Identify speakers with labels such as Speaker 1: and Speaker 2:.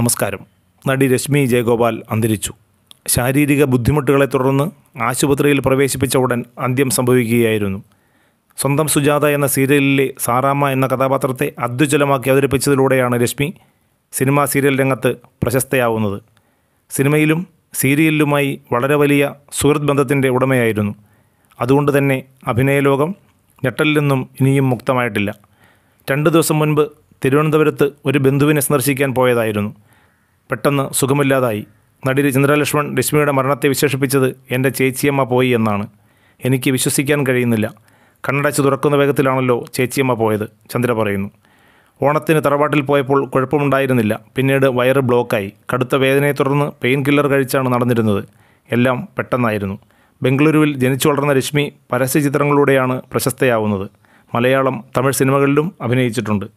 Speaker 1: നമസ്കാരം നടി രശ്മി ജയഗോപാൽ അന്തരിച്ചു ശാരീരിക ബുദ്ധിമുട്ടുകളെ തുടർന്ന് ആശുപത്രിയിൽ പ്രവേശിപ്പിച്ച ഉടൻ അന്ത്യം സംഭവിക്കുകയായിരുന്നു സ്വന്തം സുജാത എന്ന സീരിയലിലെ സാറാമ്മ എന്ന കഥാപാത്രത്തെ അദ്വിചലമാക്കി അവതരിപ്പിച്ചതിലൂടെയാണ് രശ്മി സിനിമാ സീരിയൽ രംഗത്ത് പ്രശസ്തയാവുന്നത് സിനിമയിലും സീരിയലിലുമായി വളരെ വലിയ സുഹൃത് ബന്ധത്തിൻ്റെ ഉടമയായിരുന്നു അതുകൊണ്ട് തന്നെ അഭിനയലോകം ഞെട്ടലിൽ നിന്നും ഇനിയും മുക്തമായിട്ടില്ല രണ്ട് ദിവസം മുൻപ് തിരുവനന്തപുരത്ത് ഒരു ബന്ധുവിനെ സന്ദർശിക്കാൻ പോയതായിരുന്നു പെട്ടെന്ന് സുഖമില്ലാതായി നടി ചന്ദ്രലക്ഷ്മൺ രശ്മിയുടെ മരണത്തെ വിശേഷിപ്പിച്ചത് എൻ്റെ ചേച്ചിയമ്മ പോയി എന്നാണ് എനിക്ക് വിശ്വസിക്കാൻ കഴിയുന്നില്ല കണ്ണടച്ച് തുറക്കുന്ന വേഗത്തിലാണല്ലോ ചേച്ചിയമ്മ പോയത് ചന്ദ്ര പറയുന്നു ഓണത്തിന് തറവാട്ടിൽ പോയപ്പോൾ കുഴപ്പമുണ്ടായിരുന്നില്ല പിന്നീട് വയറ് ബ്ലോക്കായി കടുത്ത വേദനയെ തുടർന്ന് പെയിൻ കില്ലർ കഴിച്ചാണ് നടന്നിരുന്നത് എല്ലാം പെട്ടെന്നായിരുന്നു ബംഗളൂരുവിൽ ജനിച്ചു വളർന്ന രശ്മി പരസ്യ ചിത്രങ്ങളിലൂടെയാണ് പ്രശസ്തയാവുന്നത് മലയാളം തമിഴ് സിനിമകളിലും അഭിനയിച്ചിട്ടുണ്ട്